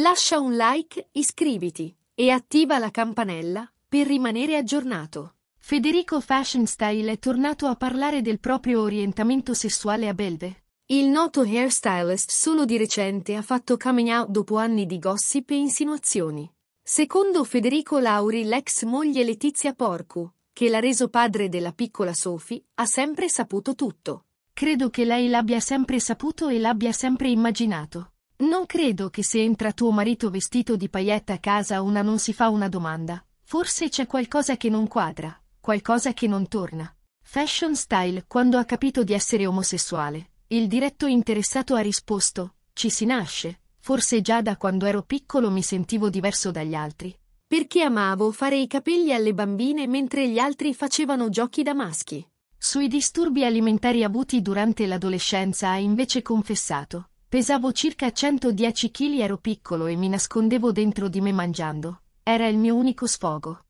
Lascia un like, iscriviti e attiva la campanella per rimanere aggiornato. Federico Fashion Style è tornato a parlare del proprio orientamento sessuale a Belve. Il noto hairstylist solo di recente ha fatto coming out dopo anni di gossip e insinuazioni. Secondo Federico Lauri, l'ex moglie Letizia Porcu, che l'ha reso padre della piccola Sophie, ha sempre saputo tutto. Credo che lei l'abbia sempre saputo e l'abbia sempre immaginato. Non credo che se entra tuo marito vestito di paillette a casa una non si fa una domanda. Forse c'è qualcosa che non quadra, qualcosa che non torna. Fashion Style, quando ha capito di essere omosessuale, il diretto interessato ha risposto, ci si nasce, forse già da quando ero piccolo mi sentivo diverso dagli altri. Perché amavo fare i capelli alle bambine mentre gli altri facevano giochi da maschi. Sui disturbi alimentari avuti durante l'adolescenza ha invece confessato, Pesavo circa 110 kg, ero piccolo e mi nascondevo dentro di me mangiando. Era il mio unico sfogo.